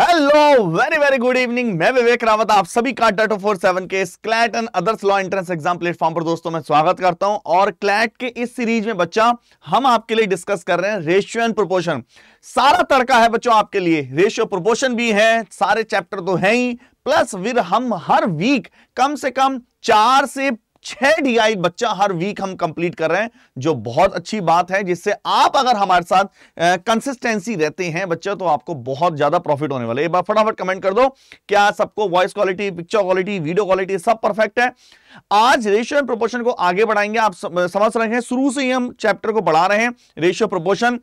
hello very very good evening मैं विवेक रावत आप सभी का डेटो फोर सेवन के CLAT and others law entrance exam platform पर दोस्तों मैं स्वागत करता हूं और क्लैट के इस सीरीज में बच्चा हम आपके लिए डिस्कस कर रहे हैं रेशियो एंड प्रोपोर्शन सारा तड़का है बच्चों आपके लिए रेशियो प्रोपोर्शन भी है सारे चैप्टर तो है ही प्लस विद हम हर वीक कम से कम चार से छह डीआई बच्चा हर वीक हम कंप्लीट कर रहे हैं जो बहुत अच्छी बात है जिससे आप अगर हमारे साथ कंसिस्टेंसी रहते हैं बच्चे तो आपको बहुत ज्यादा प्रॉफिट होने वाला है एक बार फटाफट कमेंट कर दो क्या सबको voice quality picture quality video quality सब परफेक्ट है आज रेशियो एंड प्रोपोर्शन को आगे बढ़ाएंगे आप समझ रहे हैं शुरू से ही हम चैप्टर को बढ़ा रहे हैं रेशियो प्रोपोर्शन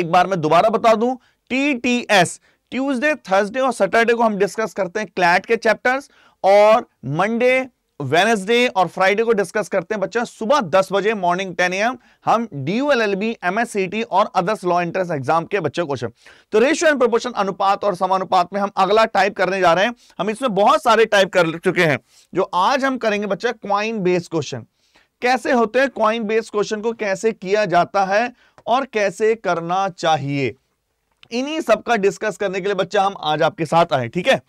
एक बार मैं दोबारा बता दूं T T S Tuesday Thursday और सैटरडे को हम डिस्कस करते हैं क्लैट के चैप्टर्स और मंडे वेनेसडे और फ्राइडे को डिस्कस करते हैं बच्चा सुबह 10 बजे मॉर्निंग 10 एम हम D U L L B M S C T और अदर्स लॉ इंट्रेंस एग्जाम के बच्चों क्वेश्चन तो रेशियो एंड प्रोपोर्शन अनुपात और समानुपात में हम अगला टाइप करने जा रहे हैं हम इसमें बहुत सारे टाइप कर चुके हैं जो आज हम करेंगे बच्चा क्वाइन बेस्ड क्वेश्चन कैसे होते हैं क्वाइन बेस्ड क्वेश्चन को कैसे किया जाता है और कैसे करना चाहिए इन्हीं सब का डिस्कस करने के लिए बच्चा हम आज आपके साथ आए ठीक है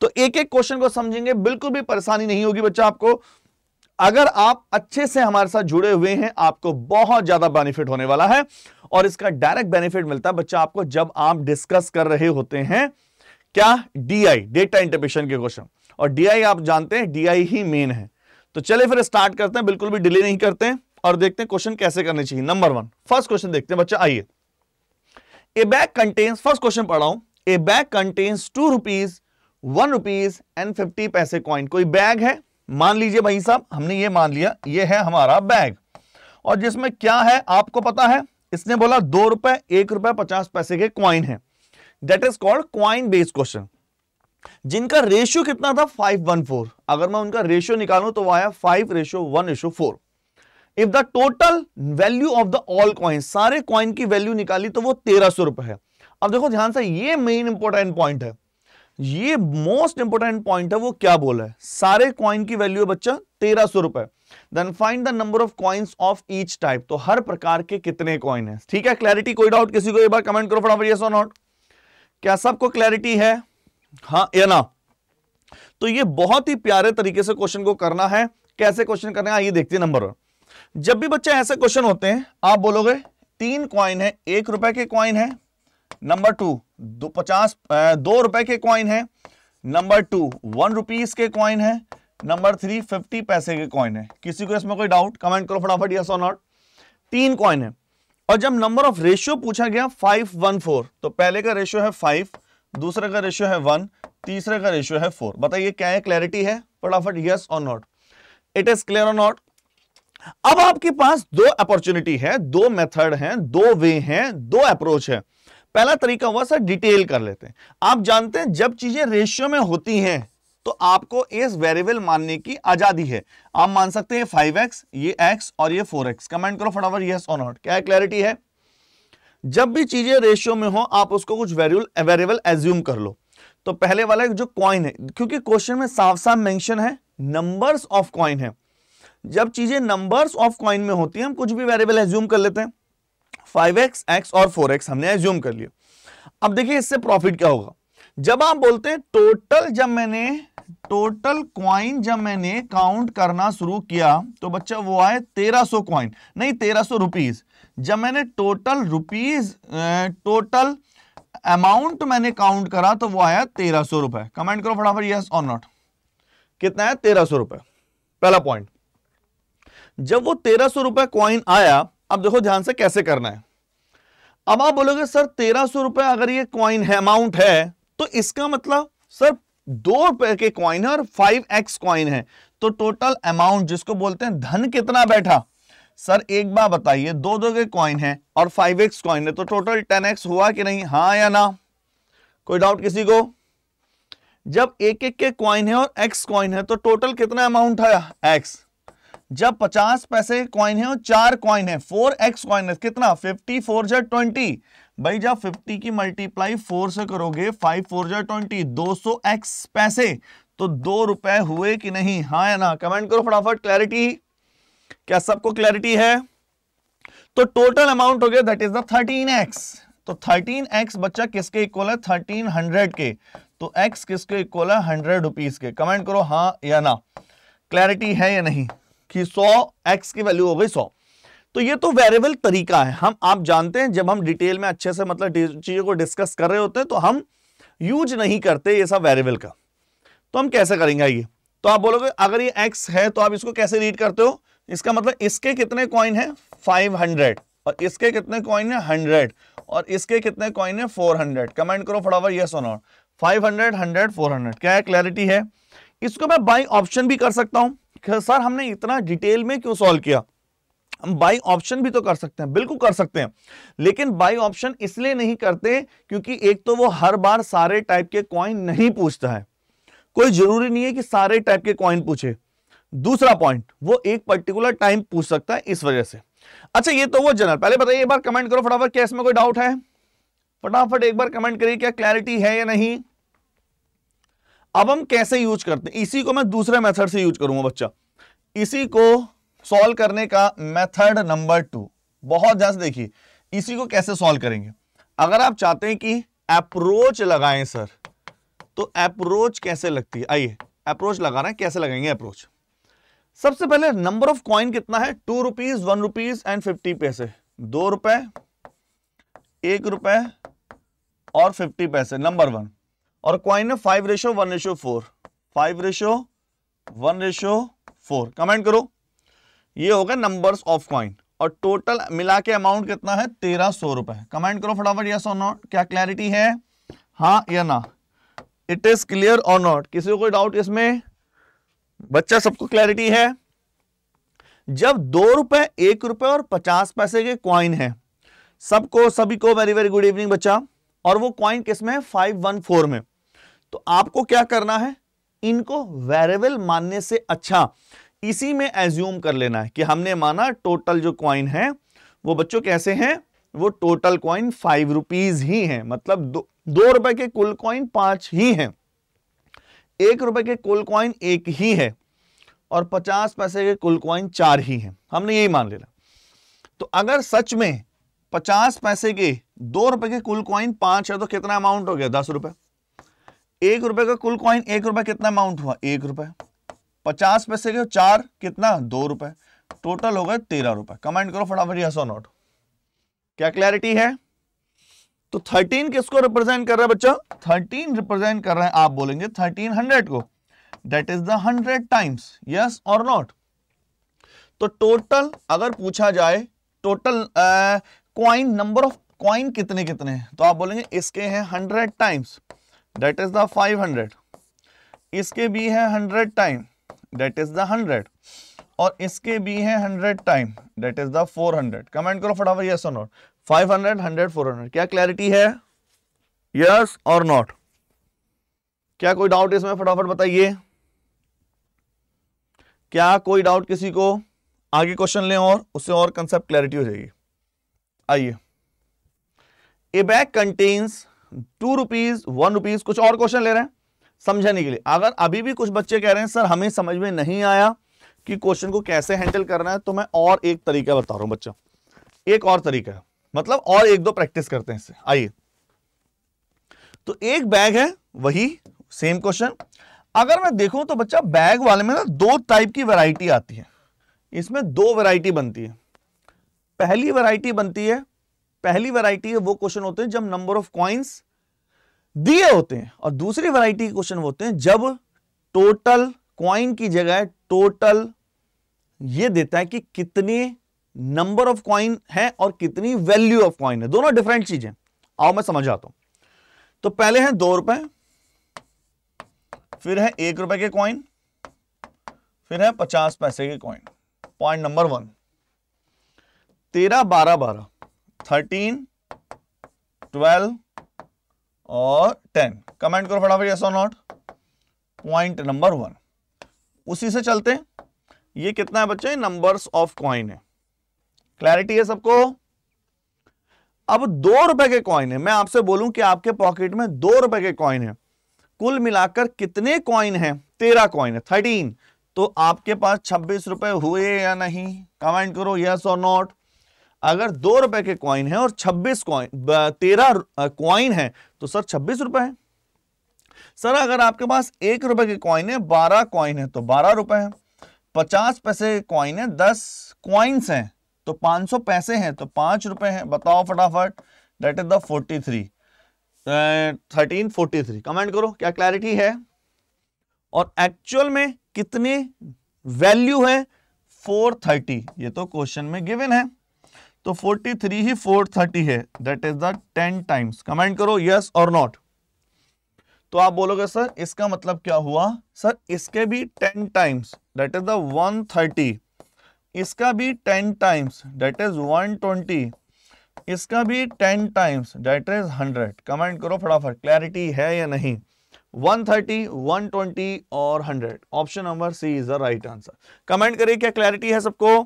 तो एक एक क्वेश्चन को समझेंगे बिल्कुल भी परेशानी नहीं होगी बच्चा आपको अगर आप अच्छे से हमारे साथ जुड़े हुए हैं आपको बहुत ज्यादा बेनिफिट होने वाला है और इसका डायरेक्ट बेनिफिट मिलता है बच्चा आपको जब आप डिस्कस कर रहे होते हैं क्या डीआई डेटा इंटरप्रेशन के क्वेश्चन और डीआई आप जानते हैं डीआई ही मेन है तो चले फिर स्टार्ट करते हैं बिल्कुल भी डिले नहीं करते और देखते हैं क्वेश्चन कैसे करने चाहिए नंबर वन फर्स्ट क्वेश्चन देखते हैं बच्चा आइए a bag contains first question पढ़ रहा हूं a bag contains two rupees one rupees and fifty पैसे कॉइन कोई बैग है मान लीजिए भाई साहब हमने ये मान लिया ये है हमारा बैग और जिसमें क्या है आपको पता है इसने बोला दो रुपए एक रुपए पचास पैसे के क्वाइन है that is called coin based question जिनका रेशियो कितना था फाइव वन फोर अगर मैं उनका रेशियो निकालू तो वो आया five ratio one ratio four if the total value of the all coin सारे कॉइन की वैल्यू निकाली तो वो तेरह सौ रुपए है अब देखो ध्यान से ये मेन इंपॉर्टेंट पॉइंट है ये मोस्ट इंपॉर्टेंट पॉइंट है वो क्या बोला है सारे कॉइन की वैल्यू है बच्चा तेरह सौ रुपए then find the number of coins of each type तो हर प्रकार के कितने कॉइन है ठीक है क्लैरिटी कोई डाउट किसी को एक बार कमेंट करो फटाफट यस और नॉट क्या सबको क्लैरिटी है हाँ या ना तो ये बहुत ही प्यारे तरीके से क्वेश्चन को करना है कैसे क्वेश्चन करना है आइए देखते हैं नंबर वन जब भी बच्चे ऐसे क्वेश्चन होते हैं आप बोलोगे तीन क्वाइन है एक रुपए के कॉइन है नंबर टू दो पचास दो रुपए के कॉइन है नंबर टू वन रुपीज के कॉइन है नंबर थ्री फिफ्टी पैसे के कॉइन है किसी को इसमें कोई डाउट कमेंट करो फटाफट यस और नॉट तीन क्वाइन है और जब नंबर ऑफ रेशियो पूछा गया फाइव वन फोर तो पहले का रेशियो है फाइव दूसरे का रेशियो है वन तीसरे का रेशियो है फोर बताइए क्या है क्लैरिटी है फटाफट यस और नॉट इट इज क्लियर और नॉट अब आपके पास दो अपॉर्चुनिटी है दो मेथड है दो वे हैं दो अप्रोच है पहला तरीका हुआ सर डिटेल कर लेते हैं आप जानते हैं जब चीजें रेशियो में होती हैं तो आपको इस वेरिएबल मानने की आजादी है आप मान सकते हैं फाइव एक्स ये एक्स और ये फोर एक्स कमेंट करो फटाफट यस और नॉट क्या क्लैरिटी है जब भी चीजें रेशियो में हो आप उसको कुछ वेरिएबल एज्यूम कर लो तो पहले वाला जो कॉइन है क्योंकि क्वेश्चन में साफ साफ मेंशन है नंबर्स ऑफ कॉइन है जब चीजें नंबर्स ऑफ कॉइन में होती हैं हम कुछ भी वेरिएबल एज्यूम कर लेते हैं फाइव एक्स एक्स और फोर एक्स हमने एज्यूम कर लिया अब देखिए इससे प्रॉफिट क्या होगा जब आप बोलते हैं टोटल जब मैंने टोटल क्वाइन जब मैंने काउंट करना शुरू किया तो बच्चा वो आए तेरह सो क्वाइन नहीं तेरह सो रुपीज जब मैंने टोटल रुपीज टोटल अमाउंट मैंने काउंट करा तो वो आया तेरह सो रुपए कमेंट करो फटाफट यस और नॉट कितना है तेरह सो रुपए पहला पॉइंट जब वो तेरह सौ रुपए क्वाइन आया अब देखो ध्यान से कैसे करना है अब आप बोलोगे सर तेरह सौ रुपए अगर ये क्वाइन है अमाउंट है तो इसका मतलब सर दो रुपए के क्वाइन है और फाइव एक्स क्वाइन है तो टोटल अमाउंट जिसको बोलते हैं धन कितना बैठा सर एक बार बताइए दो दो के कॉइन है और फाइव एक्स कॉइन है तो टोटल टेन एक्स हुआ कि नहीं हाँ या ना कोई डाउट किसी को जब एक एक के कॉइन है और एक्स कॉइन है तो टोटल कितना अमाउंट आया एक्स जब 50 पैसे कॉइन है और चार कॉइन है फोर एक्स कॉइन है कितना फिफ्टी फोर जै ट्वेंटी भाई जब 50 की मल्टीप्लाई फोर से करोगे फाइव फोर जै ट्वेंटी दो सौ एक्स पैसे तो दो रुपए हुए कि नहीं हाँ या ना कमेंट करो फटाफट क्लैरिटी क्या सबको क्लैरिटी है तो टोटल अमाउंट हो गया that is the thirteen X तो थर्टीन एक्स बच्चा किसके इक्वल है थर्टीन हंड्रेड के तो एक्स किसके इक्वल है हंड्रेड रुपीज के कमेंट करो हाँ या ना क्लैरिटी है या नहीं कि 100 एक्स की वैल्यू हो गई 100 तो ये तो वेरिएबल तरीका है हम आप जानते हैं जब हम डिटेल में अच्छे से मतलब चीज़ों को डिस्कस कर रहे होते हैं तो हम यूज नहीं करते ये सब वेरिएबल का तो हम कैसे करेंगे ये तो आप बोलोगे अगर ये एक्स है तो आप इसको कैसे रीड करते हो इसका मतलब इसके कितने कॉइन है 500 और इसके कितने कॉइन है हंड्रेड और इसके कितने कॉइन है 400 कमेंट करो फटाफट यस और नॉट हंड्रेड 100 400 क्या क्लैरिटी है इसको मैं बाई ऑप्शन भी कर सकता हूं सर हमने इतना डिटेल में क्यों सॉल्व किया हम बाई ऑप्शन भी तो कर सकते हैं बिल्कुल कर सकते हैं लेकिन बाई ऑप्शन इसलिए नहीं करते क्योंकि एक तो वो हर बार सारे टाइप के कॉइन नहीं पूछता है कोई जरूरी नहीं है कि सारे टाइप के कॉइन पूछे दूसरा पॉइंट वो एक पर्टिकुलर टाइम पूछ सकता है इस वजह से अच्छा ये तो वो जनरल पहले बताइए एक बार कमेंट करो फटाफट क्या इसमें कोई डाउट है फटाफट एक बार कमेंट करिए क्या क्लैरिटी है या नहीं अब हम कैसे यूज करते हैं इसी को मैं दूसरे मेथड से यूज करूंगा बच्चा इसी को सॉल्व करने का मेथड नंबर टू बहुत ज्यादा देखिए इसी को कैसे सॉल्व करेंगे अगर आप चाहते हैं कि अप्रोच लगाएं सर तो अप्रोच कैसे लगती है आइए अप्रोच लगा रहे हैं कैसे लगाएंगे अप्रोच सबसे पहले नंबर ऑफ कॉइन कितना है two rupees one rupees and fifty पैसे दो रुपए एक रुपए और फिफ्टी पैसे नंबर वन और क्वाइन है five ratio one ratio four five ratio one ratio four comment करो ये होगा नंबर ऑफ क्वाइन और टोटल मिला के अमाउंट कितना है तेरह सौ रुपए कमेंट करो फटाफट यस और नॉट क्या क्लैरिटी है हाँ या ना इट इज क्लियर और नॉट किसी को कोई डाउट इसमें बच्चा सबको क्लैरिटी है जब दो रुपए एक रुपए और पचास पैसे के क्वाइन है सबको सभी को वेरी वेरी गुड इवनिंग बच्चा और वो क्वाइन किसमें फाइव वन फोर में तो आपको क्या करना है इनको वेरेबल मानने से अच्छा इसी में एज्यूम कर लेना है कि हमने माना टोटल जो क्वाइन है वो बच्चों कैसे हैं वो टोटल क्वाइन फाइव रुपीज ही हैं मतलब दो, दो रुपए के कुल क्वाइन पांच ही हैं एक रुपए के कुल क्वाइन एक ही है और पचास पैसे के कुल क्वाइन चार ही हैं हमने यही मान लेना तो अगर सच में पचास पैसे के दो रुपए के कुल क्वाइन पांच है तो कितना अमाउंट हो गया दस रुपए एक रुपए का कुल कॉइन एक रुपए कितना अमाउंट हुआ एक रुपए पचास पैसे के चार कितना दो रुपए टोटल हो गए तेरह रुपए कमेंट करो फटाफट यस और नॉट क्या क्लैरिटी है तो थर्टीन किसको रिप्रेजेंट कर रहा है बच्चा थर्टीन रिप्रेजेंट कर रहे हैं आप बोलेंगे थर्टीन हंड्रेड को that is the hundred times yes और नॉट तो टोटल अगर पूछा जाए total coin number of coin कितने कितने हैं तो आप बोलेंगे इसके हैं hundred times that is the 500 इसके भी है 100 टाइम दैट इज द 100 और इसके भी है 100 time that is the 400 comment करो फटाफट यस और नॉट 500 100 400 क्या क्लैरिटी है यस और नॉट क्या कोई डाउट इसमें फटाफट बताइए क्या कोई डाउट किसी को आगे क्वेश्चन लें और उससे और कंसेप्ट क्लैरिटी हो जाएगी आइए a bag contains two rupees one rupees कुछ और क्वेश्चन ले रहे हैं समझाने के लिए अगर अभी भी कुछ बच्चे कह रहे हैं सर हमें समझ में नहीं आया कि क्वेश्चन को कैसे हैंडल करना है तो मैं और एक तरीका बता रहा हूं बच्चा एक और तरीका है मतलब और एक दो प्रैक्टिस करते हैं इससे आइए तो एक बैग है वही सेम क्वेश्चन अगर मैं देखूं तो बच्चा बैग वाले में ना दो टाइप की वैरायटी आती है इसमें दो वैरायटी बनती है पहली वैरायटी बनती है पहली वैरायटी है वो क्वेश्चन होते हैं जब नंबर ऑफ कॉइन्स दिए होते हैं और दूसरी वैरायटी के क्वेश्चन होते हैं जब टोटल कॉइन की जगह टोटल ये देता है कि कितने नंबर ऑफ कॉइन है और कितनी वैल्यू ऑफ कॉइन है दोनों डिफरेंट चीजें आओ मैं समझ आता हूं तो पहले हैं दो रुपए फिर है एक रुपए के कॉइन फिर है पचास पैसे के कॉइन पॉइंट नंबर वन तेरह बारह बारह थर्टीन ट्वेल्व और टेन कमेंट करो फटाफट यस और नॉट पॉइंट नंबर वन उसी से चलते हैं ये कितना है बच्चे नंबर्स ऑफ कॉइन है क्लैरिटी है सबको अब दो रुपए के कॉइन है मैं आपसे बोलूं कि आपके पॉकेट में दो रुपए के कॉइन है कुल मिलाकर कितने कॉइन है तेरह कॉइन है थर्टीन तो आपके पास छब्बीस रुपए हुए या नहीं कमेंट करो यस और नॉट अगर दो रुपए के कॉइन है और छब्बीस तेरह कॉइन है तो सर छब्बीस रुपए है सर अगर आपके पास एक रुपए के कॉइन है बारह कॉइन है तो बारह रुपए है पचास पैसे के कॉइन है दस कॉइन्स हैं तो पांच सौ पैसे हैं तो पांच रुपए हैं बताओ फटाफट that is the forty three thirteen forty three comment करो क्या क्लैरिटी है और एक्चुअल में कितनी वैल्यू है फोर थर्टी ये तो क्वेश्चन में गिवन है तो 43 ही 430 है that is the 10 times comment करो यस और नॉट तो आप बोलोगे सर इसका मतलब क्या हुआ सर इसके भी 10 टाइम्स दैट इज द 130 इसका भी 10 टाइम्स दैट इज 120 इसका भी 10 टाइम्स दैट इज 100 कमेंट करो फटाफट क्लैरिटी है या नहीं 130, 120 और 100 option number C is the right answer comment करिए क्या क्लैरिटी है सबको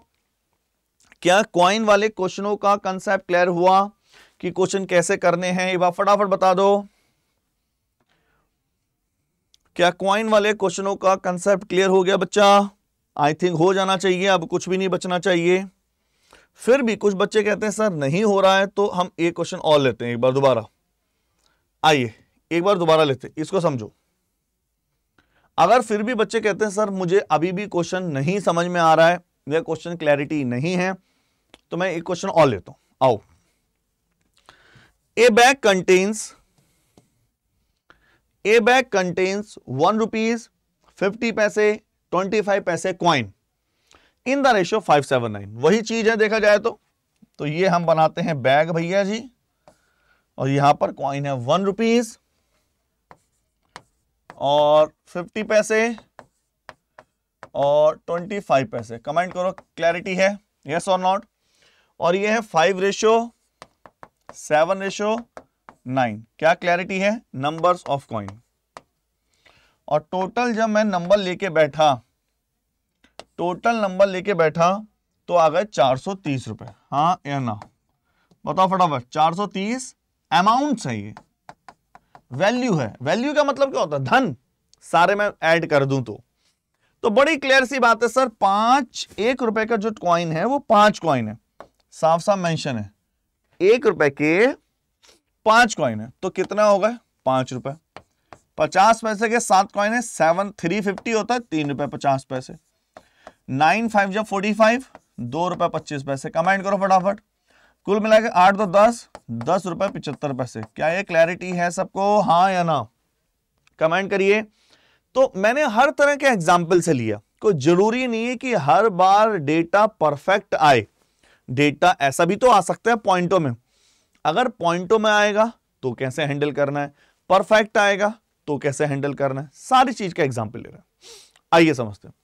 क्या क्वाइन वाले क्वेश्चनों का कंसेप्ट क्लियर हुआ कि क्वेश्चन कैसे करने हैं ये बात फटाफट बता दो क्या क्वाइन वाले क्वेश्चनों का कंसेप्ट क्लियर हो गया बच्चा आई थिंक हो जाना चाहिए अब कुछ भी नहीं बचना चाहिए फिर भी कुछ बच्चे कहते हैं सर नहीं हो रहा है तो हम एक क्वेश्चन और लेते हैं एक बार दोबारा आइए एक बार दोबारा लेते हैं इसको समझो अगर फिर भी बच्चे कहते हैं सर मुझे अभी भी क्वेश्चन नहीं समझ में आ रहा है या क्वेश्चन क्लैरिटी नहीं है तो मैं एक क्वेश्चन और लेता हूं आओ a bag contains a bag contains one rupees fifty पैसे ट्वेंटी फाइव पैसे coin in the ratio five seven nine वही चीज है देखा जाए तो तो ये हम बनाते हैं बैग भैया जी और यहां पर क्वाइन है वन रुपीज और फिफ्टी पैसे और ट्वेंटी फाइव पैसे कमेंट करो क्लैरिटी है यस और नॉट और ये है five ratio seven ratio nine क्या क्लैरिटी है नंबर्स ऑफ कॉइन और टोटल जब मैं नंबर लेके बैठा टोटल नंबर लेके बैठा तो आ गए चार सौ तीस रुपए हाँ या ना बताओ फटाफट चार सौ तीस अमाउंट है ये वैल्यू है वैल्यू का मतलब क्या होता है धन सारे मैं ऐड कर दूं तो तो बड़ी क्लियर सी बात है सर पांच एक रुपए का जो कॉइन है वो पांच कॉइन है साफ साफ मेंशन है एक रुपए के पांच कॉइन है तो कितना होगा पांच रुपए पचास पैसे के सात कॉइन है सेवन थ्री फिफ्टी होता है तीन रुपए पचास पैसे नाइन फाइव जब फोर्टी फाइव दो रुपए पच्चीस पैसे कमेंट करो फटाफट कुल मिला के आठ दो दस दस रुपए पिचहत्तर पैसे क्या ये क्लैरिटी है सबको हाँ या ना कमेंट करिए तो मैंने हर तरह के एग्जाम्पल से लिया कोई जरूरी नहीं है कि हर बार डेटा परफेक्ट आए डेटा ऐसा भी तो आ सकता है पॉइंटों में अगर पॉइंटों में आएगा तो कैसे हैंडल करना है परफेक्ट आएगा तो कैसे हैंडल करना है सारी चीज का एग्जाम्पल ले रहा है आइए समझते हैं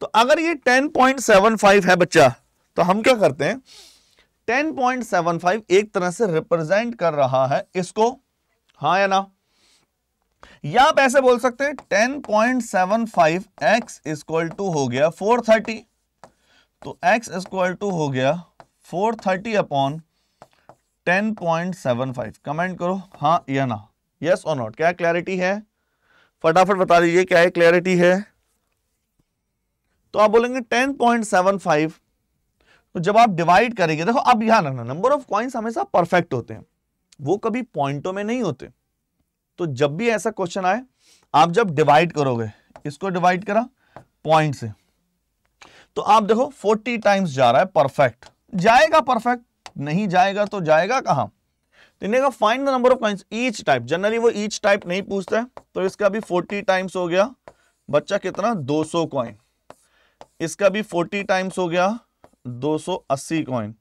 तो अगर ये 10.75 है बच्चा तो हम क्या करते हैं 10.75 एक तरह से रिप्रेजेंट कर रहा है इसको हा या ना या आप ऐसे बोल सकते हैं 10.75 एक्स इज टू हो गया 430 तो एक्स स्क्वायर टू हो गया four thirty upon ten point seven five comment करो हाँ या ना यस और नॉट क्या क्लैरिटी है फटाफट बता दीजिए क्या क्लैरिटी है तो आप बोलेंगे 10.75 तो जब आप डिवाइड करेंगे देखो अब यहां रखना नंबर ऑफ क्वाइंस हमेशा परफेक्ट होते हैं वो कभी पॉइंटों में नहीं होते तो जब भी ऐसा क्वेश्चन आए आप जब डिवाइड करोगे इसको डिवाइड करा पॉइंट से तो आप देखो 40 टाइम्स जा रहा है परफेक्ट जाएगा परफेक्ट नहीं जाएगा तो जाएगा कहां तो का find the number of coins each type generally वो ईच टाइप नहीं पूछता है तो इसका भी 40 टाइम्स हो गया बच्चा कितना 200 सौ कॉइन इसका भी 40 टाइम्स हो गया 280 कॉइन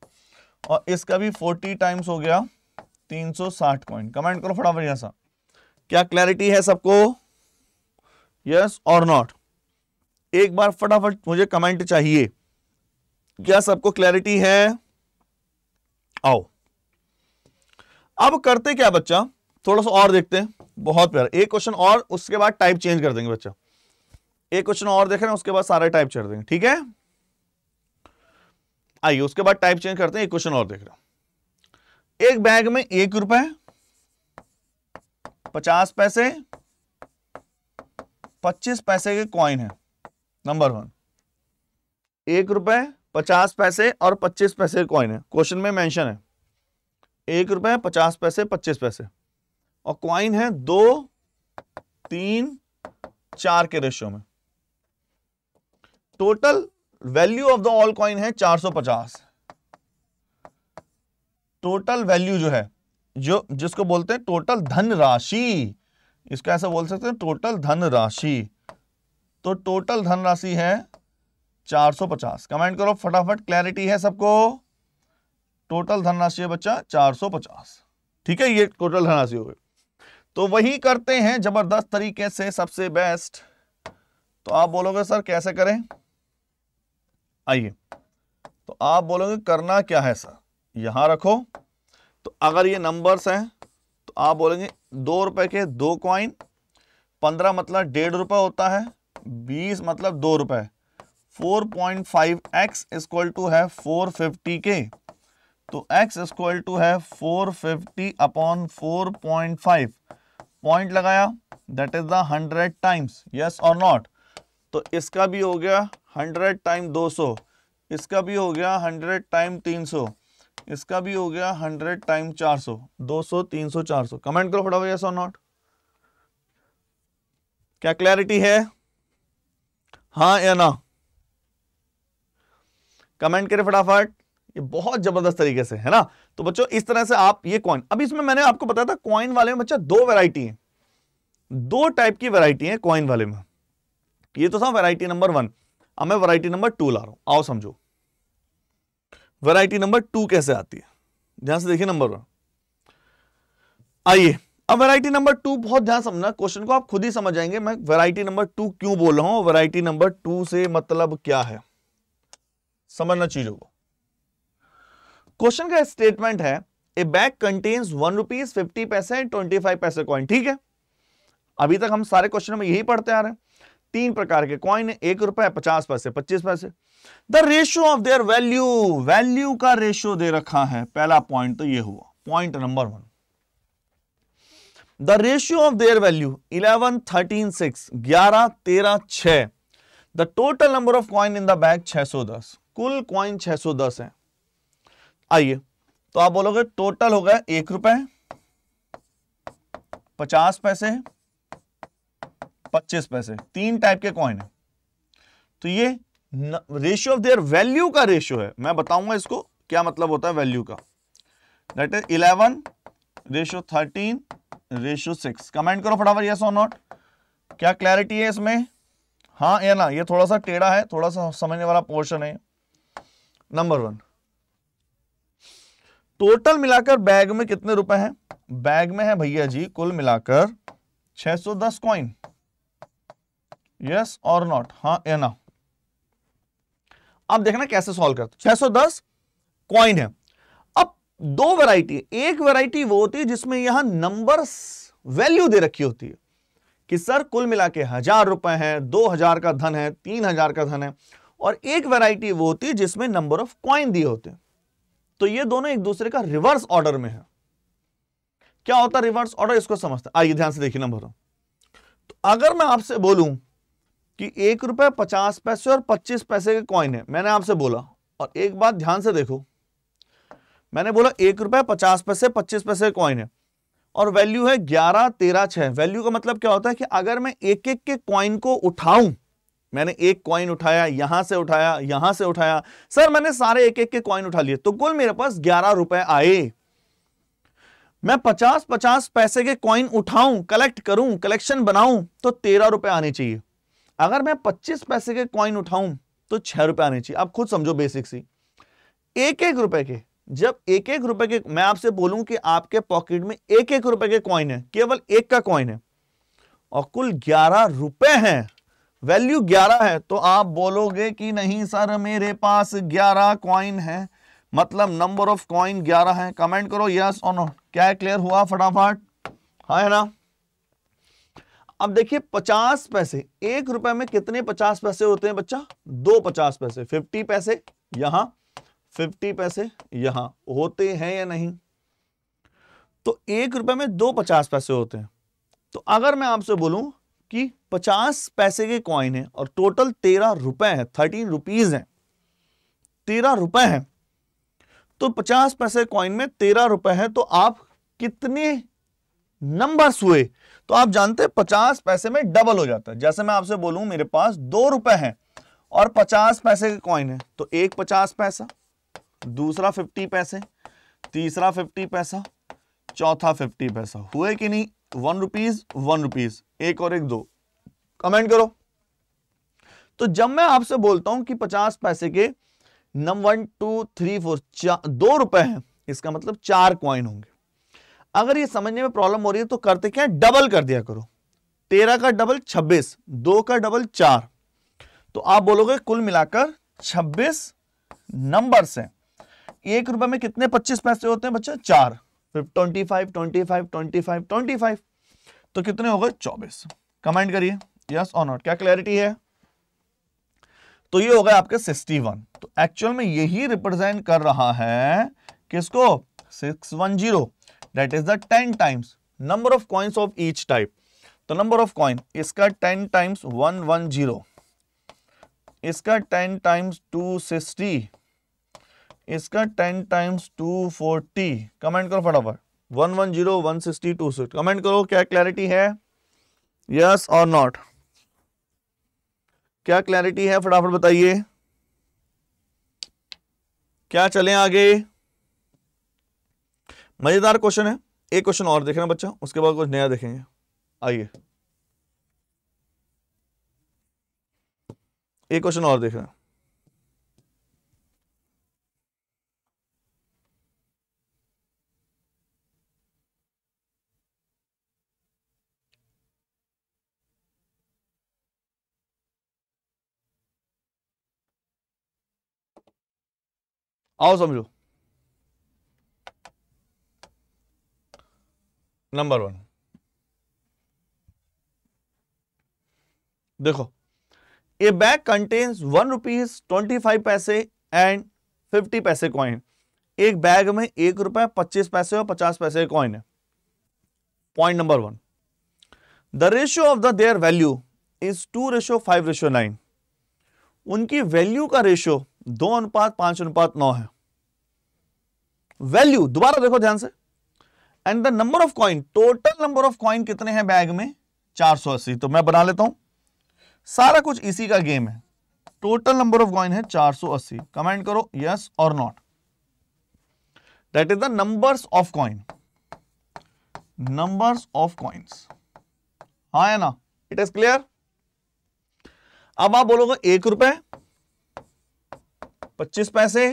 और इसका भी 40 टाइम्स हो गया 360 कॉइन कमेंट करो फटाफट ऐसा क्या क्लैरिटी है सबको यस और नॉट एक बार फटाफट मुझे कमेंट चाहिए क्या सबको क्लैरिटी है आओ अब करते क्या बच्चा थोड़ा सा और देखते हैं बहुत प्यार एक क्वेश्चन और उसके बाद टाइप चेंज कर देंगे बच्चा एक क्वेश्चन और देख रहे हैं उसके बाद सारे टाइप चेंज देंगे ठीक है आइए उसके बाद टाइप चेंज करते हैं एक क्वेश्चन और देख रहे एक बैग में एक रुपए पचास पैसे पच्चीस पैसे के कॉइन है नंबर वन एक रुपए पचास पैसे और पच्चीस पैसे कॉइन है क्वेश्चन में मेंशन है एक रुपए पचास पैसे पच्चीस पैसे और क्वाइन है दो तीन चार के रेशियो में total value of the all coin है चार सौ पचास टोटल वैल्यू जो है जो जिसको बोलते हैं टोटल धन राशि इसको ऐसा बोल सकते हैं टोटल धन राशि तो टोटल धनराशि है 450 कमेंट करो फटाफट क्लैरिटी है सबको टोटल धनराशि है बच्चा 450 ठीक है ये टोटल धनराशि हो गई तो वही करते हैं जबरदस्त तरीके से सबसे बेस्ट तो आप बोलोगे सर कैसे करें आइए तो आप बोलोगे करना क्या है सर यहां रखो तो अगर ये नंबर्स हैं तो आप बोलेंगे दो रुपए के दो क्वाइन पंद्रह मतलब डेढ़ रुपये होता है बीस मतलब दो रुपए four point five X equal to है फोर फिफ्टी के तो एक्स स्क्वल टू है four fifty upon four point five point लगाया that is the hundred times yes और नॉट तो इसका भी हो गया हंड्रेड टाइम दो सौ इसका भी हो गया हंड्रेड टाइम तीन सौ इसका भी हो गया हंड्रेड टाइम चार सौ दो सौ तीन सौ चार सौ कमेंट करो फटाफट यस और नॉट क्या क्लैरिटी है हाँ या ना कमेंट करें फटाफट ये बहुत जबरदस्त तरीके से है ना तो बच्चों इस तरह से आप ये कॉइन अब इसमें मैंने आपको बताया था कॉइन वाले में बच्चा दो वेराइटी है दो टाइप की वेराइटी है कॉइन वाले में ये तो था वैरायटी नंबर वन अब मैं वैरायटी नंबर टू ला रहा हूं आओ समझो वैरायटी नंबर टू कैसे आती है ध्यान से देखिए नंबर वन आइए अब वैरायटी नंबर टू बहुत ध्यान समझना क्वेश्चन को आप खुद ही समझ जाएंगे मैं वैरायटी नंबर टू क्यों बोल रहा हूं वैरायटी नंबर टू से मतलब क्या है समझना चीजों को क्वेश्चन का स्टेटमेंट है a bag contains one rupees fifty पैसे ट्वेंटी फाइव पैसे कॉइन ठीक है अभी तक हम सारे क्वेश्चन में यही पढ़ते आ रहे हैं तीन प्रकार के कॉइन है एक रुपए पचास पैसे पच्चीस पैसे the ratio of their value value का रेशियो दे रखा है पहला पॉइंट तो ये हुआ point number one the ratio of their value eleven thirteen six ग्यारह तेरह छः the total number of coin in the bag 610 कुल कॉइन 610 है आइए तो आप बोलोगे टोटल हो गया एक रुपए पचास पैसे पच्चीस पैसे तीन टाइप के कॉइन है तो ये रेशियो ऑफ देयर वैल्यू का रेशियो है मैं बताऊंगा इसको क्या मतलब होता है वैल्यू का that is eleven ratio thirteen ratio six comment करो फटाफट यस और नॉट क्या क्लैरिटी है इसमें हाँ या ना ये थोड़ा सा टेढ़ा है थोड़ा सा समझने वाला पोर्शन है नंबर वन टोटल मिलाकर बैग में कितने रुपए हैं बैग में है भैया जी कुल मिलाकर 610 कॉइन यस और नॉट हाँ या ना अब देखना कैसे सॉल्व करते 610 कॉइन है दो वैरायटी एक वैरायटी वो होती है जिसमें यहां नंबर वैल्यू दे रखी होती है कि सर कुल मिला के हजार रुपए है दो हजार का धन है तीन हजार का धन है और एक वैरायटी वो होती है जिसमें नंबर ऑफ क्वाइन दिए होते हैं तो ये दोनों एक दूसरे का रिवर्स ऑर्डर में है क्या होता है रिवर्स ऑर्डर इसको समझते आइए ध्यान से देखिए नंबर तो अगर मैं आपसे बोलू कि एक रुपए पचास पैसे और पच्चीस पैसे के कॉइन है मैंने आपसे बोला और एक बात ध्यान से देखो मैंने बोला एक रुपए पचास पैसे पच्चीस पैसे कॉइन है और वैल्यू है ग्यारह तेरह छह वैल्यू का मतलब क्या होता है कि अगर मैं एक एक के कॉइन को उठाऊं मैंने एक कॉइन उठाया यहां से उठाया यहां से उठाया सर मैंने सारे एक एक के कॉइन उठा लिए तो कुल मेरे पास ग्यारह रुपए आए मैं पचास पचास पैसे के कॉइन उठाऊं कलेक्ट करूं कलेक्शन बनाऊं तो तेरह रुपए आने चाहिए अगर मैं पच्चीस पैसे के कॉइन उठाऊं तो छह रुपए आने चाहिए आप खुद समझो बेसिक सी एक एक रुपए के जब एक एक रुपए के मैं आपसे बोलूं कि आपके पॉकेट में एक एक रुपए के कॉइन है केवल एक का कॉइन है और कुल ग्यारह रुपए हैं वैल्यू ग्यारह है तो आप बोलोगे कि नहीं सर मेरे पास ग्यारह कॉइन है मतलब नंबर ऑफ कॉइन ग्यारह है कमेंट करो यस और नो क्या क्लियर हुआ फटाफट हा है ना अब देखिए पचास पैसे एक रुपए में कितने पचास पैसे होते हैं बच्चा दो पचास पैसे फिफ्टी पैसे यहां फिफ्टी पैसे यहां होते हैं या नहीं तो एक रुपए में दो पचास पैसे होते हैं तो अगर मैं आपसे बोलूं कि पचास पैसे के कॉइन है और टोटल तेरह रुपए है थर्टीन रुपीज है तेरह रुपए हैं तो पचास पैसे कॉइन में तेरह रुपए है तो आप कितने नंबर्स हुए तो आप जानते हैं पचास पैसे में डबल हो जाता है जैसे मैं आपसे बोलूं मेरे पास दो रुपए हैं और पचास पैसे के कॉइन है तो एक पचास पैसा दूसरा फिफ्टी पैसे तीसरा फिफ्टी पैसा चौथा फिफ्टी पैसा हुए कि नहीं वन रुपीज वन रुपीज एक और एक दो कमेंट करो तो जब मैं आपसे बोलता हूं कि पचास पैसे के नम वन टू थ्री फोर दो रुपए हैं इसका मतलब चार क्वाइन होंगे अगर ये समझने में प्रॉब्लम हो रही है तो करते क्या डबल कर दिया करो तेरह का डबल छब्बीस दो का डबल चार तो आप बोलोगे कुल मिलाकर छब्बीस नंबर्स हैं एक रुपए में कितने पच्चीस पैसे होते हैं बच्चा चार फिर twenty five twenty five twenty five twenty five तो कितने हो गए चौबीस कमेंट करिए यस और नॉट क्या क्लैरिटी है तो ये हो गए आपके सिक्सटी वन तो एक्चुअल में यही रिप्रेजेंट कर रहा है किसको six one zero that is the ten times number of coins of each type तो नंबर ऑफ कॉइन इसका ten times one one zero इसका टेन टाइम्स टू सिक्सटी इसका ten times two forty comment करो फटाफट one one zero one sixty two six comment करो क्या clarity है yes और नॉट क्या क्लैरिटी है फटाफट बताइए क्या चलें आगे मजेदार क्वेश्चन है एक क्वेश्चन और देखना बच्चा उसके बाद कुछ नया देखेंगे आइए एक क्वेश्चन और देखना आओ समझो नंबर वन देखो a bag contains one rupees twenty five पैसे एंड फिफ्टी पैसे कॉइन एक बैग में एक रुपए पच्चीस पैसे और पचास पैसे कॉइन है point number one the ratio of the their value is two ratio five ratio nine उनकी वैल्यू का रेशियो दो अनुपात पांच अनुपात नौ है वैल्यू दोबारा देखो ध्यान से and the number of coin total number of coin कितने हैं बैग में 480 तो मैं बना लेता हूं सारा कुछ इसी का गेम है टोटल नंबर ऑफ कॉइन है 480 कमेंट करो यस और not that is the numbers of coin numbers of coins हा है ना इट इज क्लियर अब आप बोलोगे एक रुपए पच्चीस पैसे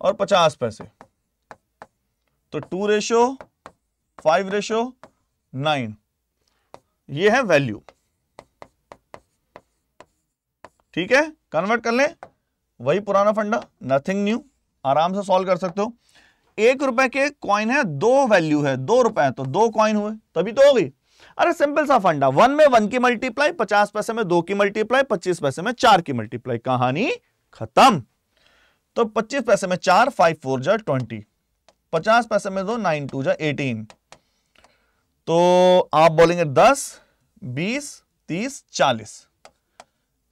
और पचास पैसे तो two ratio five ratio nine ये है वैल्यू ठीक है कन्वर्ट कर लें वही पुराना फंडा नथिंग न्यू आराम से सॉल्व कर सकते हो एक रुपए के कॉइन है दो वैल्यू है दो रुपए तो दो कॉइन हुए तभी तो हो गई अरे सिंपल सा फंडा वन में वन की मल्टीप्लाई पचास पैसे में दो की मल्टीप्लाई पच्चीस पैसे में चार की मल्टीप्लाई कहानी खत्म तो पच्चीस पैसे में चार फाइव फोर जा ट्वेंटी पचास पैसे में दो नाइन टू जा एटीन तो आप बोलेंगे दस बीस तीस चालीस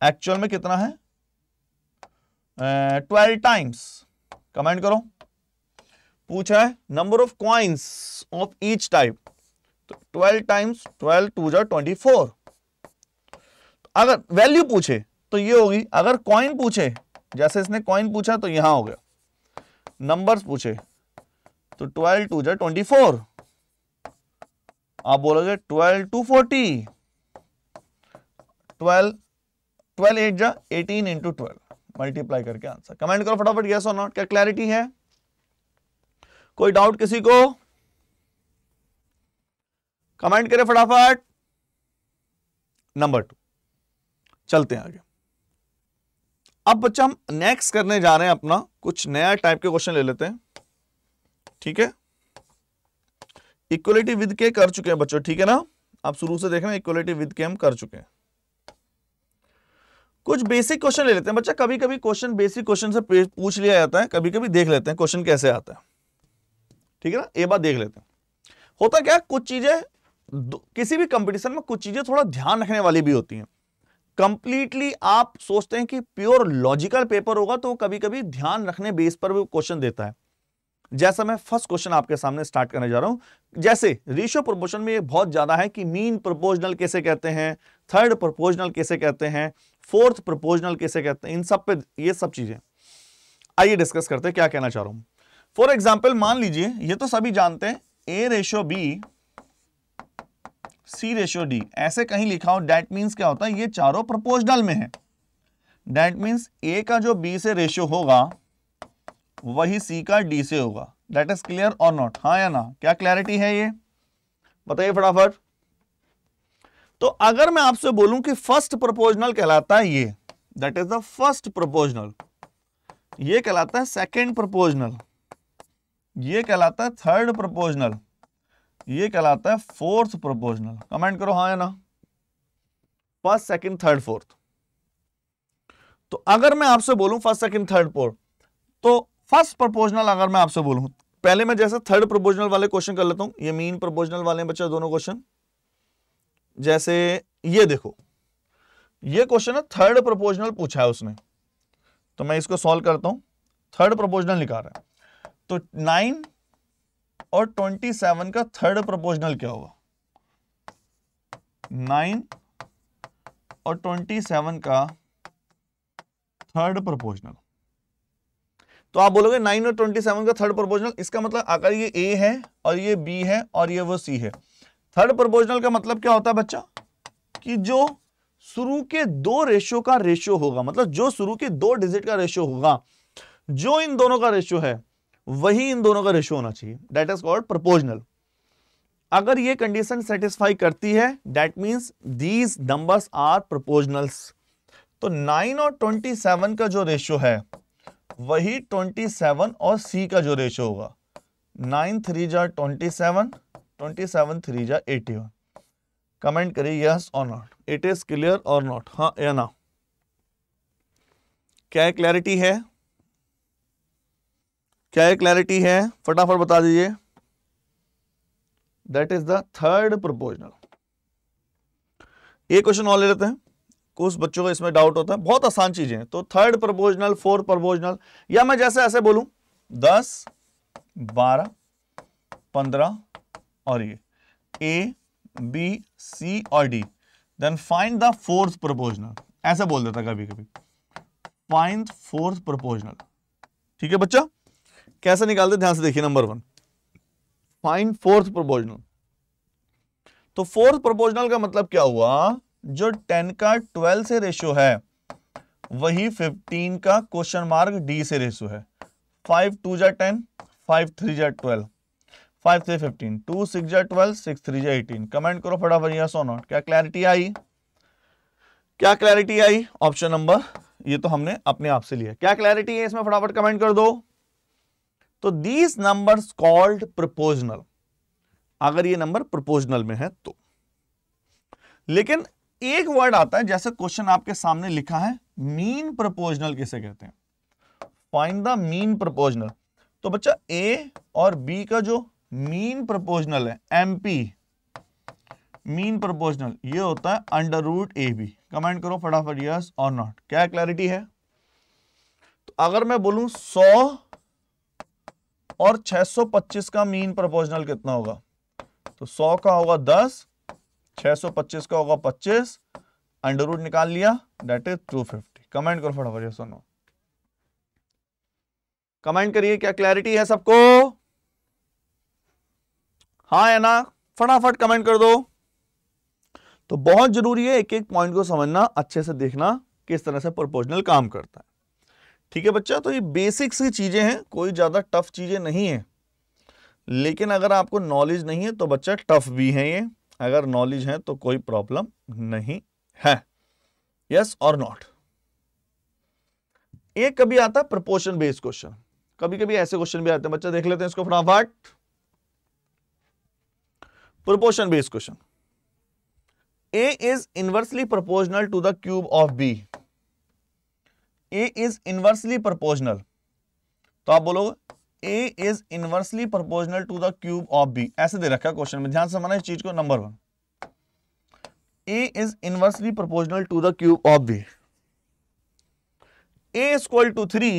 एक्चुअल में कितना है ट्वेल्व टाइम्स कमेंट करो पूछा है number of coins of each type तो ट्वेल्व टाइम्स ट्वेल्व टू जा ट्वेंटी फोर अगर वैल्यू पूछे तो ये होगी अगर कॉइन पूछे जैसे इसने कॉइन पूछा तो यहां हो गया नंबर पूछे तो ट्वेल्व टू जाए ट्वेंटी फोर आप बोलोगे twelve two forty twelve twelve eight जा एटीन इंटू ट्वेल्व मल्टीप्लाई करके आंसर कमेंट करो फटाफट गैस और नॉट क्या क्लैरिटी है कोई डाउट किसी को कमेंट करें फटाफट नंबर टू चलते हैं आगे अब बच्चा हम नेक्स्ट करने जा रहे हैं अपना कुछ नया टाइप के क्वेश्चन ले लेते हैं ठीक है इक्वलिटी विद के कर चुके हैं बच्चों ठीक है ना आप शुरू से देख रहे हैं इक्वलिटी विद के हम कर चुके हैं कुछ बेसिक क्वेश्चन ले लेते हैं बच्चा कभी कभी क्वेश्चन बेसिक क्वेश्चन से पूछ लिया जाता है कभी कभी देख लेते हैं क्वेश्चन कैसे आता है ठीक है ना ये बात देख लेते हैं होता क्या कुछ चीजें किसी भी कंपटीशन में कुछ चीजें थोड़ा ध्यान रखने वाली भी होती हैं कंप्लीटली आप सोचते हैं कि प्योर लॉजिकल पेपर होगा तो कभी कभी ध्यान रखने बेस पर भी क्वेश्चन देता है जैसा मैं फर्स्ट क्वेश्चन आपके सामने स्टार्ट करने जा रहा हूं जैसे रेशियो प्रपोर्शन में ये बहुत ज्यादा है कि मीन प्रपोजनल कैसे कहते हैं थर्ड प्रपोजनल कैसे कहते हैं फोर्थ प्रपोजनल कैसे कहते हैं इन सब पे ये सब चीजें आइए डिस्कस करते हैं क्या कहना चाह रहा हूं फॉर एग्जाम्पल मान लीजिए ये तो सभी जानते हैं A ratio B C ratio D ऐसे कहीं लिखा हो डैट मीन्स क्या होता है ये चारों प्रपोजनल में है डैट मीन्स ए का जो बी से रेशियो होगा वही सी का डी से होगा दैट इज क्लियर और नॉट हाँ या ना क्या क्लैरिटी है ये बताइए फटाफट तो अगर मैं आपसे बोलूं कि फर्स्ट प्रपोजनल कहलाता है ये that is the first proportional ये कहलाता है सेकेंड प्रपोजनल ये कहलाता है थर्ड प्रपोजनल ये कहलाता है फोर्थ प्रोपोर्शनल कमेंट करो हाँ या ना फर्स्ट सेकंड थर्ड फोर्थ तो अगर मैं आपसे बोलूं फर्स्ट सेकंड थर्ड फोर्थ तो फर्स्ट प्रोपोर्शनल अगर मैं आपसे बोलूं पहले मैं जैसे थर्ड प्रोपोर्शनल वाले क्वेश्चन कर लेता हूं ये मीन प्रोपोर्शनल वाले बच्चे दोनों क्वेश्चन जैसे ये देखो ये क्वेश्चन है थर्ड प्रोपोर्शनल पूछा है उसने तो मैं इसको सॉल्व करता हूं थर्ड प्रोपोर्शनल निकाल रहा है तो नाइन और 27 का थर्ड प्रोपोर्शनल क्या होगा 9 और 27 का थर्ड प्रोपोर्शनल तो आप बोलोगे 9 और 27 का थर्ड प्रोपोर्शनल इसका मतलब आकर ये ए है और ये बी है और ये वो सी है थर्ड प्रोपोर्शनल का मतलब क्या होता है बच्चा कि जो शुरू के दो रेशो का रेशो होगा मतलब जो शुरू के दो डिजिट का रेशो होगा जो इन दोनों का रेशो है वही इन दोनों का रेशियो होना चाहिए दैट इज कॉल्ड प्रपोजनल अगर ये कंडीशन सेटिस्फाई करती है that means these numbers are proportionals तो 9 और 27 का जो रेशियो है वही 27 और C का जो रेशियो होगा 9 थ्री जा twenty seven twenty seven three जा एटी वन कमेंट करिए यस और नॉट इट इज क्लियर और नॉट हाँ या ना क्या क्लैरिटी है क्या है क्लैरिटी है फटाफट बता दीजिए that is the third proportional ये क्वेश्चन और ले लेते हैं कुछ बच्चों को इसमें डाउट होता है बहुत आसान चीजें हैं तो थर्ड प्रपोजनल फोर्थ प्रपोजनल या मैं जैसे ऐसे बोलूं दस बारह पंद्रह और ये ए बी सी और D then find the fourth proportional ऐसा बोल देता कभी कभी फाइंड फोर्थ प्रपोजनल ठीक है बच्चा कैसे निकालते ध्यान से देखिए number one find fourth proportional तो फोर्थ प्रोपोर्शनल का मतलब क्या हुआ जो टेन का ट्वेल्व से रेशियो है वही फिफ्टीन का क्वेश्चन मार्क डी से रेशियो है फाइव टू जा टेन फाइव थ्री जा twelve five three fifteen two six जा ट्वेल्व सिक्स थ्री जा एटीन कमेंट करो फटाफट या सो नॉट क्या क्लैरिटी आई क्या क्लैरिटी आई ऑप्शन नंबर ये तो हमने अपने आप से लिया क्या क्लैरिटी है इसमें फटाफट कमेंट कर दो तो दीज नंबर्स कॉल्ड प्रपोजनल अगर ये नंबर प्रपोजनल में है तो लेकिन एक वर्ड आता है जैसे क्वेश्चन आपके सामने लिखा है मीन प्रपोजनल किसे कहते हैं फाइंड द मीन प्रपोजनल तो बच्चा ए और बी का जो मीन प्रपोजनल है एमपी मीन प्रपोजनल ये होता है under root A B comment करो फटाफट यस और नॉट क्या क्लैरिटी है तो अगर मैं बोलूं सौ और 625 का मीन प्रोपोर्शनल कितना होगा तो 100 का होगा 10 625 का होगा 25 अंडर रूट निकाल लिया डेट इज 250 कमेंट करो फटाफट सुनो कमेंट करिए क्या क्लैरिटी है सबको हाँ है ना फटाफट कमेंट कर दो तो बहुत जरूरी है एक एक पॉइंट को समझना अच्छे से देखना किस तरह से प्रोपोर्शनल काम करता है ठीक है बच्चा तो ये बेसिक्स की चीज़ें हैं कोई ज़्यादा टफ चीज़ें नहीं है लेकिन अगर आपको नॉलेज नहीं है तो बच्चा टफ भी है ये अगर नॉलेज है तो कोई प्रॉब्लम नहीं है यस और नॉट ये कभी आता प्रपोर्शन बेस्ड क्वेश्चन कभी कभी ऐसे क्वेश्चन भी आते हैं बच्चा देख लेते हैं इसको फटाफट proportion based question A is inversely proportional to the cube of B A is inversely proportional तो आप बोलोगे A is inversely proportional to the cube of B ऐसे दे रखा क्वेश्चन में ध्यान से समझना इस चीज को number one A is inversely proportional to the cube of B A equal to three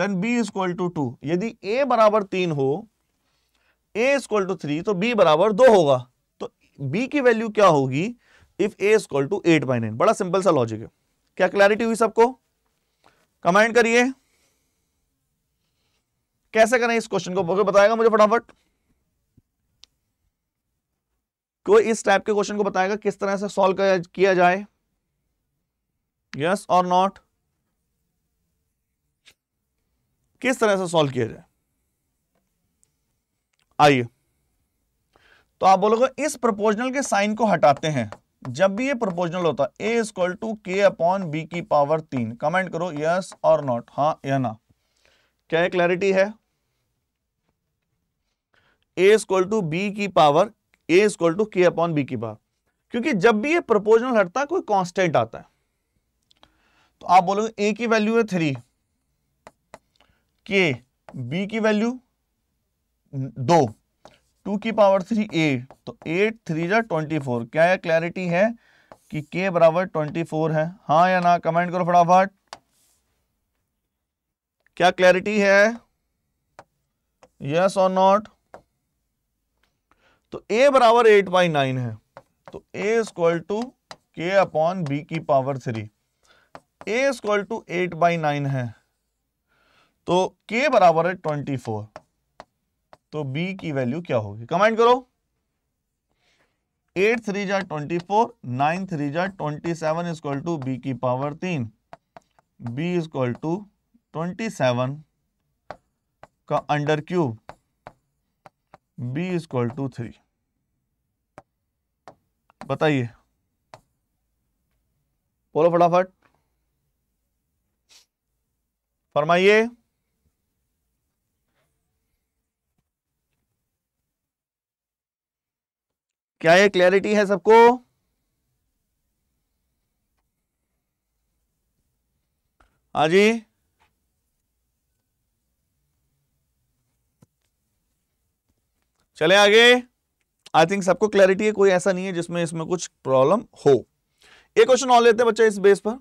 then B equal to two यदि ए बराबर तीन हो ए इक्वल टू थ्री तो बी बराबर दो होगा तो बी की वैल्यू क्या होगी if A equal to eight by nine बड़ा सिंपल सा लॉजिक है क्या क्लैरिटी हुई सबको कमेंट करिए कैसे करें इस क्वेश्चन को कोई बताएगा मुझे फटाफट कोई इस टाइप के क्वेश्चन को बताएगा किस तरह से सॉल्व किया जाए यस और नॉट किस तरह से सॉल्व किया जाए आइए तो आप बोलोगे इस प्रोपोर्शनल के साइन को हटाते हैं जब भी ये प्रोपोर्शनल होता है A is equal to K upon B की पावर तीन कमेंट करो यस और नॉट हाँ या ना क्या क्लैरिटी है ए इजक्वल टू बी की power A is equal to K upon B की पावर क्योंकि जब भी ये प्रोपोर्शनल हटता है कोई कांस्टेंट आता है तो आप बोलोगे ए की वैल्यू है थ्री के बी की वैल्यू दो टू की पावर थ्री एट तो एट थ्री जो ट्वेंटी फोर क्या यह क्लैरिटी है कि के बराबर ट्वेंटी फोर है हाँ या ना कमेंट करो फटाफट क्या क्लैरिटी है यस और नॉट तो ए बराबर एट बाई नाइन है तो A is equal to K upon B की power three A is equal to eight by nine है तो के बराबर है ट्वेंटी फोर तो बी की वैल्यू क्या होगी कमेंट करो एट थ्री जा ट्वेंटी फोर नाइन थ्री जा twenty seven is equal to B की पावर तीन B is equal to twenty seven का under cube B is equal to three बताइए बोलो फटाफट फरमाइए क्या ये क्लैरिटी है सबको हाजी चले आगे आई थिंक सबको क्लैरिटी है कोई ऐसा नहीं है जिसमें इसमें कुछ प्रॉब्लम हो एक क्वेश्चन और लेते हैं बच्चा इस बेस पर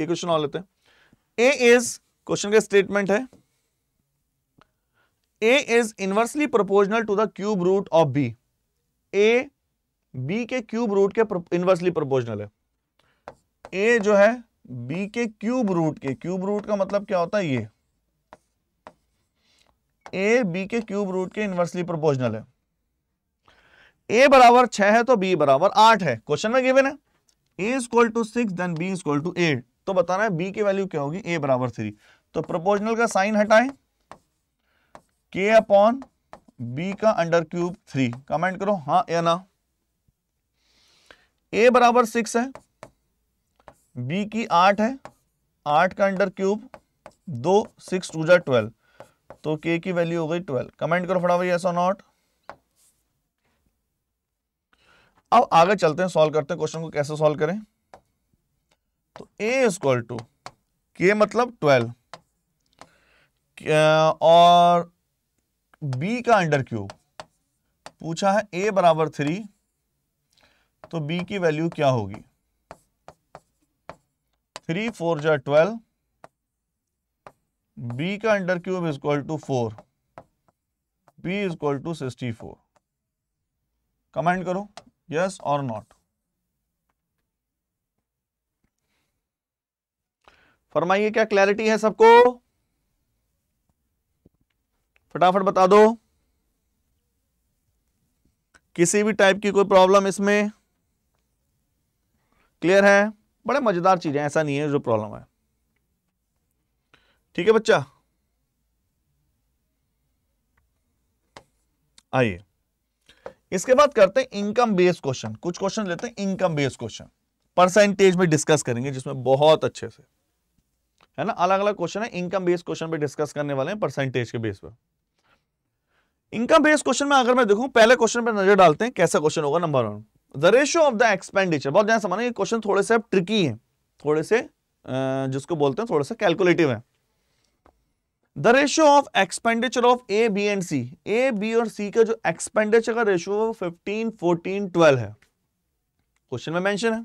एक क्वेश्चन और लेते हैं ए इज क्वेश्चन का स्टेटमेंट है A is inversely proportional to the cube root of B A B के क्यूब रूट के इनवर्सली प्रोपोर्शनल है ए जो है बी के क्यूब रूट के क्यूब रूट का मतलब क्या होता है ये ए बी के क्यूब रूट के इनवर्सली प्रोपोर्शनल है ए बराबर छह है तो बी बराबर आठ है क्वेश्चन में गिवन है A is equal to six then B is equal to eight तो बताना है बी की वैल्यू क्या होगी ए बराबर थ्री तो प्रोपोर्शनल का साइन हटाएं के अपॉन बी का अंडर क्यूब थ्री कमेंट करो हाँ या ना ए बराबर सिक्स है बी की आठ है आठ का अंडर क्यूब दो सिक्स टू जै ट्वेल्व तो के की वैल्यू हो गई ट्वेल्व कमेंट करो फटाफट यस और नॉट अब आगे चलते हैं सॉल्व करते हैं क्वेश्चन को कैसे सॉल्व करें तो ए स्क्वल टू के मतलब ट्वेल्व और बी का अंडर क्यूब पूछा है ए बराबर थ्री तो बी की वैल्यू क्या होगी थ्री फोर जा ट्वेल्व बी का under cube is equal to four B is equal to sixty four comment करो यस और नॉट फरमाइए क्या क्लैरिटी है सबको फटाफट बता दो किसी भी टाइप की कोई प्रॉब्लम इसमें क्लियर है बड़े मज़ेदार चीज है ऐसा नहीं है जो प्रॉब्लम है ठीक है बच्चा आइए इसके बाद करते हैं इनकम बेस क्वेश्चन कुछ क्वेश्चन लेते हैं इनकम बेस्ड क्वेश्चन परसेंटेज में डिस्कस करेंगे जिसमें बहुत अच्छे से है ना अलग अलग क्वेश्चन है इनकम बेस्ड क्वेश्चन पे डिस्कस करने वाले हैं परसेंटेज के बेस पर इनकम बेस्ड क्वेश्चन में अगर मैं देखूं पहले क्वेश्चन पर नजर डालते हैं कैसा क्वेश्चन होगा number one the ratio of the expenditure बहुत ध्यान समझना ये क्वेश्चन थोड़े से अब ट्रिकी है थोड़े से जिसको बोलते हैं थोड़ा सा कैलकुलेटिव है the ratio of expenditure of A B and C A B और सी का जो एक्सपेंडिचर का रेशियो फिफ्टीन फोर्टीन ट्वेल्व है क्वेश्चन में मेंशन है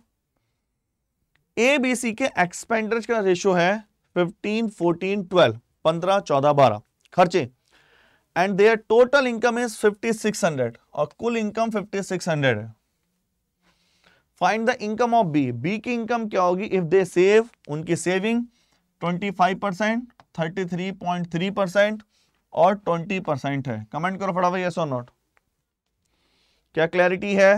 ए बी सी के एक्सपेंडिचर का रेशियो है फिफ्टीन फोर्टीन ट्वेल्व पंद्रह चौदह बारह खर्चे and their total income is fifty six hundred और कुल इनकम फिफ्टी सिक्स हंड्रेड है find the income of B B की इनकम क्या होगी इफ दे सेव उनकी सेविंग 25 परसेंट थर्टी परसेंट और 20 परसेंट है कमेंट करो फटाफट यस और नॉट क्या क्लैरिटी है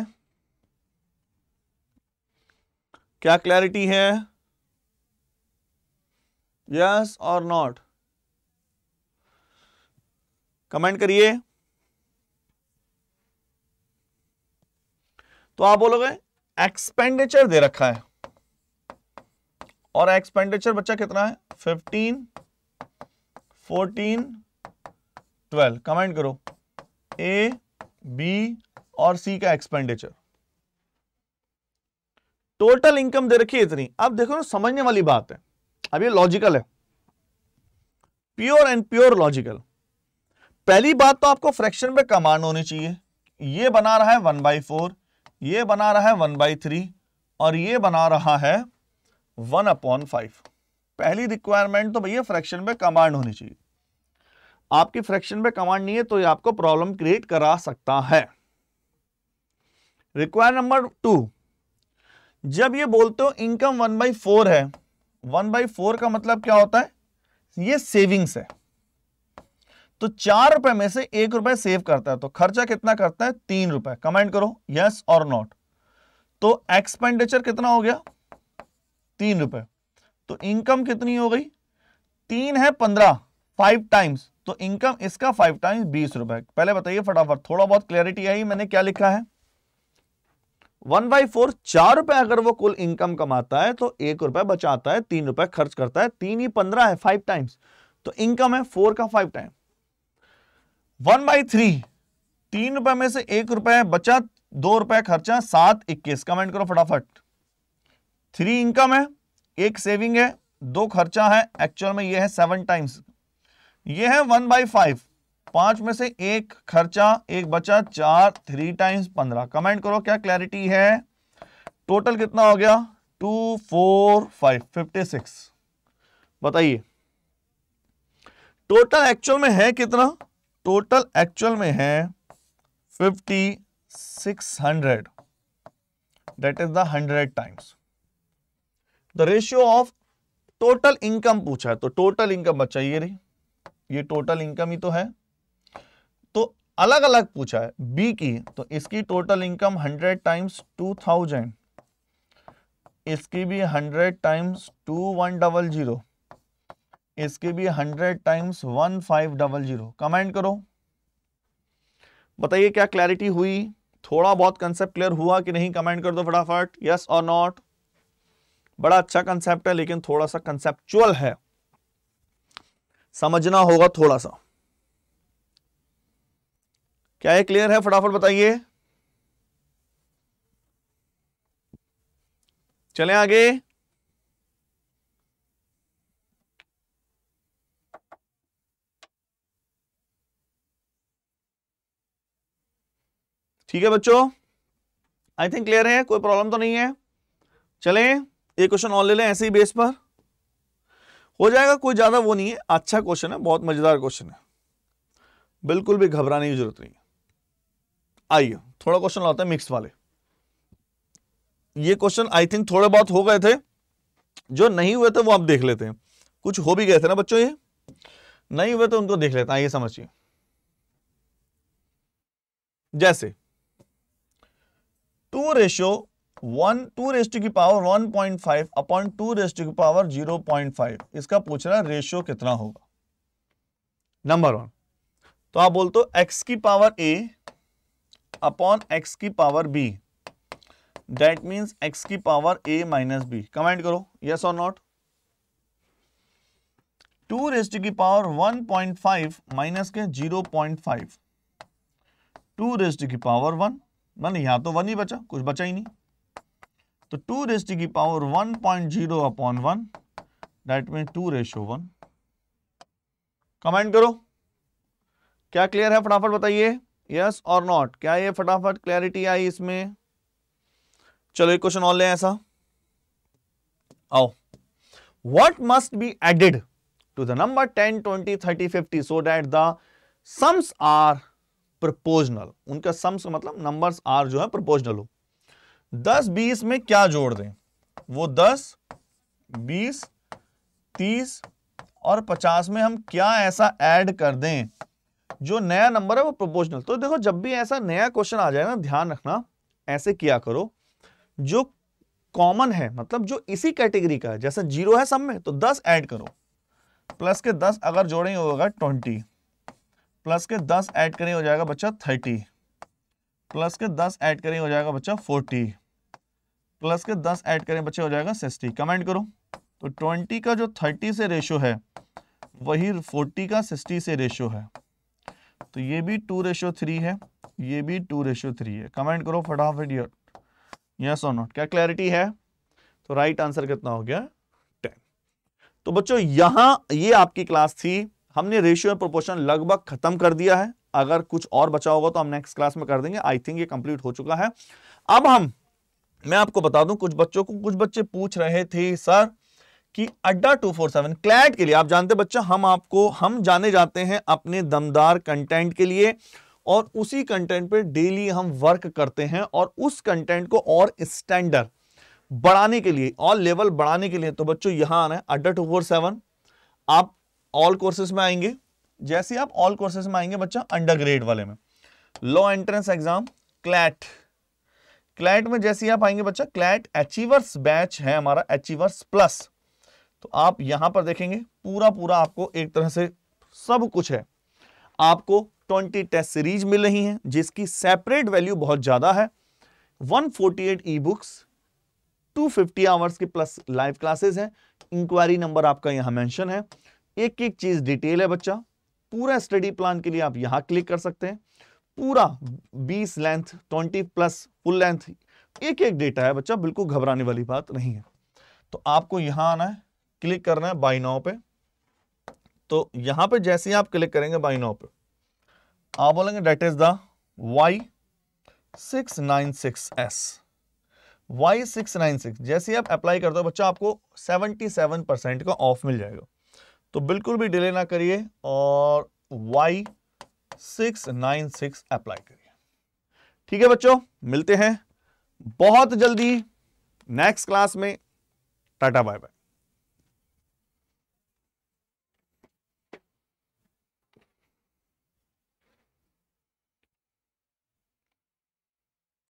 क्या क्लैरिटी है यस और नॉट कमेंट करिए तो आप बोलोगे एक्सपेंडिचर दे रखा है और एक्सपेंडिचर बच्चा कितना है फिफ्टीन फोर्टीन ट्वेल्व कमेंट करो ए बी और सी का एक्सपेंडिचर टोटल इनकम दे रखी है इतनी अब देखो ना समझने वाली बात है अब ये लॉजिकल है प्योर एंड प्योर लॉजिकल पहली बात तो आपको फ्रैक्शन में कमांड होनी चाहिए ये बना रहा है वन बाई फोर ये बना रहा है वन बाई थ्री और ये बना रहा है वन अपॉन फाइव पहली रिक्वायरमेंट तो भैया फ्रैक्शन में कमांड होनी चाहिए आपकी फ्रैक्शन में कमांड नहीं है तो ये आपको प्रॉब्लम क्रिएट करा सकता है रिक्वायर नंबर टू जब ये बोलते हो इनकम वन बाई फोर है वन बाई फोर का मतलब क्या होता है ये सेविंग्स है तो चार रुपए में से एक रुपए सेव करता है तो खर्चा कितना करता है तीन रुपए कमेंट करो यस और नॉट तो एक्सपेंडिचर कितना हो गया तीन रुपए तो इनकम कितनी हो गई तीन है पंद्रह फाइव टाइम्स तो इनकम इसका फाइव टाइम्स बीस रुपए पहले बताइए फटाफट थोड़ा बहुत क्लियरिटी आई मैंने क्या लिखा है वन बाई फोर चार रुपए अगर वो कुल इनकम कमाता है तो एक रुपए बचाता है तीन रुपए खर्च करता है तीन ही पंद्रह है फाइव टाइम्स तो इनकम है फोर का five time one by three तीन रुपए में से एक रुपए बचा दो रुपए खर्चा सात इक्कीस कमेंट करो फटाफट थ्री इनकम है एक सेविंग है दो खर्चा है एक्चुअल में ये है सेवन टाइम्स ये है वन बाई फाइव पांच में से एक खर्चा एक बचा चार थ्री टाइम्स पंद्रह कमेंट करो क्या क्लैरिटी है टोटल कितना हो गया two four five fifty six बताइए टोटल एक्चुअल में है कितना टोटल एक्चुअल में है fifty six hundred that is the hundred times the ratio of total income पूछा है तो टोटल इनकम बच्चा ये रही ये टोटल इनकम ही तो है तो अलग अलग पूछा है बी की तो इसकी total income hundred times two thousand इसकी भी hundred times two one double zero इसके भी hundred times one five double zero comment करो बताइए क्या क्लैरिटी हुई थोड़ा बहुत कंसेप्ट क्लियर हुआ कि नहीं कमेंट कर दो फटाफट यस और नॉट बड़ा अच्छा कंसेप्ट है लेकिन थोड़ा सा कंसेप्चुअल है समझना होगा थोड़ा सा क्या ये क्लियर है फटाफट बताइए चले आगे ठीक है बच्चों आई थिंक क्लियर है कोई प्रॉब्लम तो नहीं है चले ये क्वेश्चन और ले लें ऐसे ही बेस पर हो जाएगा कोई ज्यादा वो नहीं है अच्छा क्वेश्चन है बहुत मजेदार क्वेश्चन है बिल्कुल भी घबराने की जरूरत नहीं आइए थोड़ा क्वेश्चन लाते हैं मिक्स वाले ये क्वेश्चन आई थिंक थोड़े बहुत हो गए थे जो नहीं हुए थे वो आप देख लेते हैं कुछ हो भी गए थे ना बच्चों ये नहीं हुए तो उनको देख लेते हैं आइए समझिए जैसे two ratio one two raise to की power one point five upon two raise to की पावर जीरो पॉइंट फाइव इसका पूछ रहा है रेशियो कितना होगा नंबर वन तो आप बोलते हो एक्स की पावर ए अपॉन एक्स की power B that means X की power A minus B comment करो यस और नॉट टू रेस्ट की power one point five minus के zero point five two raise की पावर वन मान यहां तो वन ही बचा कुछ बचा ही नहीं तो टू रेस्टी की power one point zero upon one that mean two ratio one comment करो क्या क्लियर है फटाफट बताइए यस और नॉट क्या ये फटाफट क्लैरिटी आई इसमें चलो एक क्वेश्चन और ले ऐसा आओ what must be added to the number ten twenty thirty fifty so that the sums are proportional उनका सम्स मतलब नंबर्स आर जो है प्रपोजनल हो दस बीस में क्या जोड़ दें वो दस बीस तीस और पचास में हम क्या ऐसा ऐड कर दें जो नया नंबर है वो प्रपोजनल तो देखो जब भी ऐसा नया क्वेश्चन आ जाए ना ध्यान रखना ऐसे किया करो जो कॉमन है मतलब जो इसी कैटेगरी का है जैसे जीरो है सब में तो दस ऐड करो प्लस के दस अगर जोड़ेंगे होगा ट्वेंटी प्लस के दस ऐड करें हो जाएगा बच्चा थर्टी प्लस के दस ऐड करें हो जाएगा बच्चा फोर्टी प्लस के दस ऐड करें बच्चे हो जाएगा सिक्सटी कमेंट करो तो ट्वेंटी का जो थर्टी से रेशो है वही फोर्टी का सिक्सटी से रेशो है तो ये भी टू रेशो थ्री है ये भी टू रेशो थ्री है कमेंट करो फटाफट यर यस और नॉट क्या क्लैरिटी है तो राइट आंसर कितना हो गया टेन तो बच्चों यहां ये आपकी क्लास थी हमने रेशियो एंड प्रोपोर्शन लगभग खत्म कर दिया है अगर कुछ और बचा होगा तो हम नेक्स्ट क्लास में कर देंगे आई थिंक ये कंप्लीट हो चुका है अब हम मैं आपको बता दूं कुछ बच्चों को कुछ बच्चे पूछ रहे थे सर कि अड्डा 247 क्लैट के लिए आप जानते बच्चा हम आपको हम जाने जाते हैं अपने दमदार कंटेंट के लिए और उसी कंटेंट पे डेली हम वर्क करते हैं और उस कंटेंट को और स्टैंडर्ड बढ़ाने के लिए और लेवल बढ़ाने के लिए तो बच्चों यहां आना है अड्डा टू फोर सेवन आप ऑल कोर्सेज में आएंगे जैसे आप ऑल कोर्सेज में आएंगे बच्चा अंडर ग्रेड वाले में law entrance exam CLAT CLAT में जैसे आप आएंगे बच्चा क्लैट अचीवर्स बैच है हमारा अचीवर्स प्लस तो आप यहां पर देखेंगे पूरा पूरा आपको एक तरह से सब कुछ है आपको 20 टेस्ट सीरीज मिल रही हैं जिसकी सेपरेट वैल्यू बहुत ज़्यादा है 148 forty eight e books 250 hours की प्लस लाइव क्लासेस हैं इंक्वायरी नंबर आपका यहां मेंशन है एक एक चीज डिटेल है बच्चा पूरा स्टडी प्लान के लिए आप यहां क्लिक कर सकते हैं पूरा 20 लेंथ 20 प्लस फुल लेंथ एक एक डेटा है बच्चा बिल्कुल घबराने वाली बात नहीं है तो आपको यहां आना है क्लिक करना है बाई नाव पे तो यहां पे जैसे ही आप क्लिक करेंगे बाई नाव पे आप बोलेंगे that is the Y six nine six S Y six nine six जैसे ही आप अप्लाई करते हो बच्चा आपको सेवेंटी सेवन परसेंट का ऑफ मिल जाएगा तो बिल्कुल भी डिले ना करिए और Y six nine six apply करिए ठीक है बच्चों मिलते हैं बहुत जल्दी नेक्स्ट क्लास में टाटा बाय बाय